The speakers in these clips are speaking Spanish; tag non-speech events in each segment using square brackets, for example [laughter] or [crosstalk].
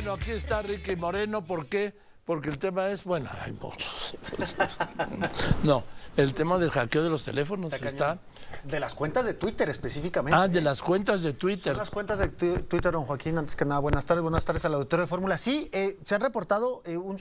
Bueno, aquí está Ricky Moreno, ¿por qué? Porque el tema es, bueno, hay muchos. [laughs] No el tema del hackeo de los teléfonos está, está... De las cuentas de Twitter específicamente. Ah, de ¿eh? las cuentas de Twitter. De las cuentas de Twitter, don Joaquín, antes que nada, buenas tardes, buenas tardes a la doctora de Fórmula. Sí, eh, se han reportado eh, un,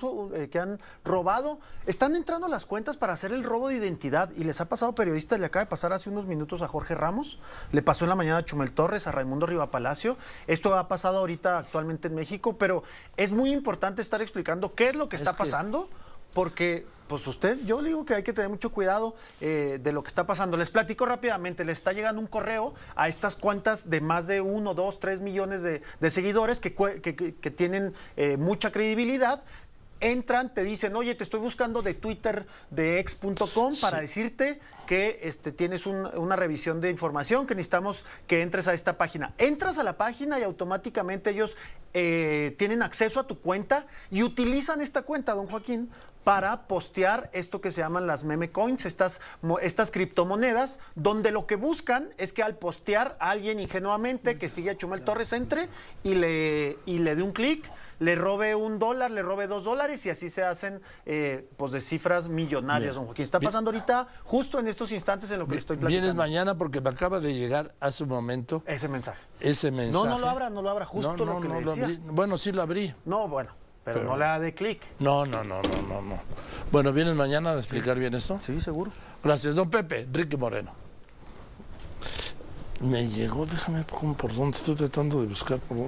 que han robado, están entrando las cuentas para hacer el robo de identidad y les ha pasado a periodistas, le acaba de pasar hace unos minutos a Jorge Ramos, le pasó en la mañana a Chumel Torres, a Raimundo Riva Palacio, esto ha pasado ahorita actualmente en México, pero es muy importante estar explicando qué es lo que está pasando porque pues usted, yo le digo que hay que tener mucho cuidado eh, de lo que está pasando. Les platico rápidamente, le está llegando un correo a estas cuantas de más de uno, dos, tres millones de, seguidores que, tienen eh, mucha credibilidad. Entran, te dicen, oye, te estoy buscando de Twitter de ex.com para decirte que este, tienes una revisión de información, que necesitamos que entres a esta página. Entras a la página y automáticamente ellos eh, tienen acceso a tu cuenta y utilizan esta cuenta, don Joaquín, para postear esto que se llaman las meme coins, estas, estas criptomonedas, donde lo que buscan es que al postear alguien ingenuamente que sigue a Chumel Torres entre y le, y le dé un clic, le robe un dólar, le robe dos dólares y así se hacen eh, pues de cifras millonarias, Bien. don Joaquín. Está pasando ahorita justo en estos instantes en lo que estoy platicando. Vienes mañana porque me acaba de llegar a su momento. Ese mensaje. Ese mensaje. No, no lo abra, no lo abra, justo lo que le decía. Lo Bueno, sí lo abrí. No, bueno. Pero, no le ha de clic. No, no, no, no, no, no. Bueno, ¿vienes mañana a explicar bien esto? Sí, seguro. Gracias, don Pepe, Ricky Moreno. Me llegó, déjame por dónde, estoy tratando de buscar por dónde.